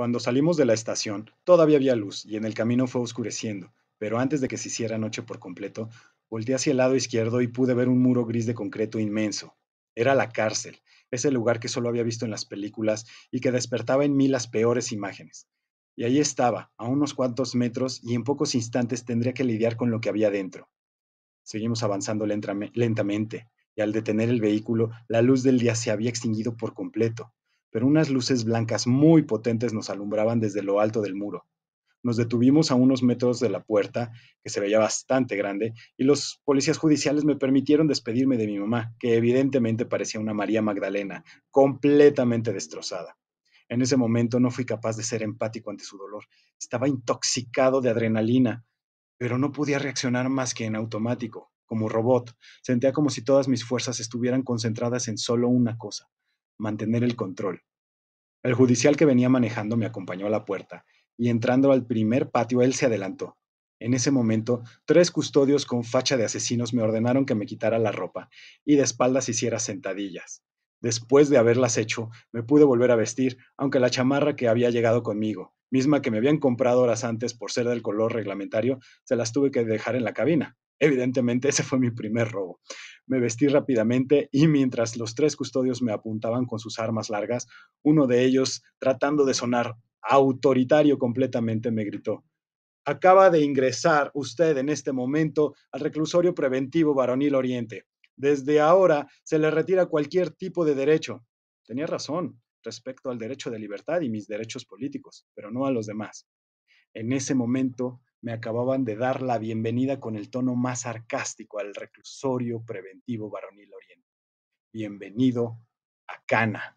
Cuando salimos de la estación, todavía había luz y en el camino fue oscureciendo, pero antes de que se hiciera noche por completo, volteé hacia el lado izquierdo y pude ver un muro gris de concreto inmenso. Era la cárcel, ese lugar que solo había visto en las películas y que despertaba en mí las peores imágenes. Y ahí estaba, a unos cuantos metros, y en pocos instantes tendría que lidiar con lo que había dentro. Seguimos avanzando lentamente, y al detener el vehículo, la luz del día se había extinguido por completo pero unas luces blancas muy potentes nos alumbraban desde lo alto del muro. Nos detuvimos a unos metros de la puerta, que se veía bastante grande, y los policías judiciales me permitieron despedirme de mi mamá, que evidentemente parecía una María Magdalena, completamente destrozada. En ese momento no fui capaz de ser empático ante su dolor. Estaba intoxicado de adrenalina, pero no podía reaccionar más que en automático, como robot. Sentía como si todas mis fuerzas estuvieran concentradas en solo una cosa, mantener el control. El judicial que venía manejando me acompañó a la puerta, y entrando al primer patio él se adelantó. En ese momento, tres custodios con facha de asesinos me ordenaron que me quitara la ropa y de espaldas hiciera sentadillas. Después de haberlas hecho, me pude volver a vestir, aunque la chamarra que había llegado conmigo, misma que me habían comprado horas antes por ser del color reglamentario, se las tuve que dejar en la cabina. Evidentemente ese fue mi primer robo. Me vestí rápidamente y mientras los tres custodios me apuntaban con sus armas largas, uno de ellos, tratando de sonar autoritario completamente, me gritó, acaba de ingresar usted en este momento al reclusorio preventivo Varonil Oriente. Desde ahora se le retira cualquier tipo de derecho. Tenía razón respecto al derecho de libertad y mis derechos políticos, pero no a los demás. En ese momento me acababan de dar la bienvenida con el tono más sarcástico al reclusorio preventivo varonil oriente. Bienvenido a Cana.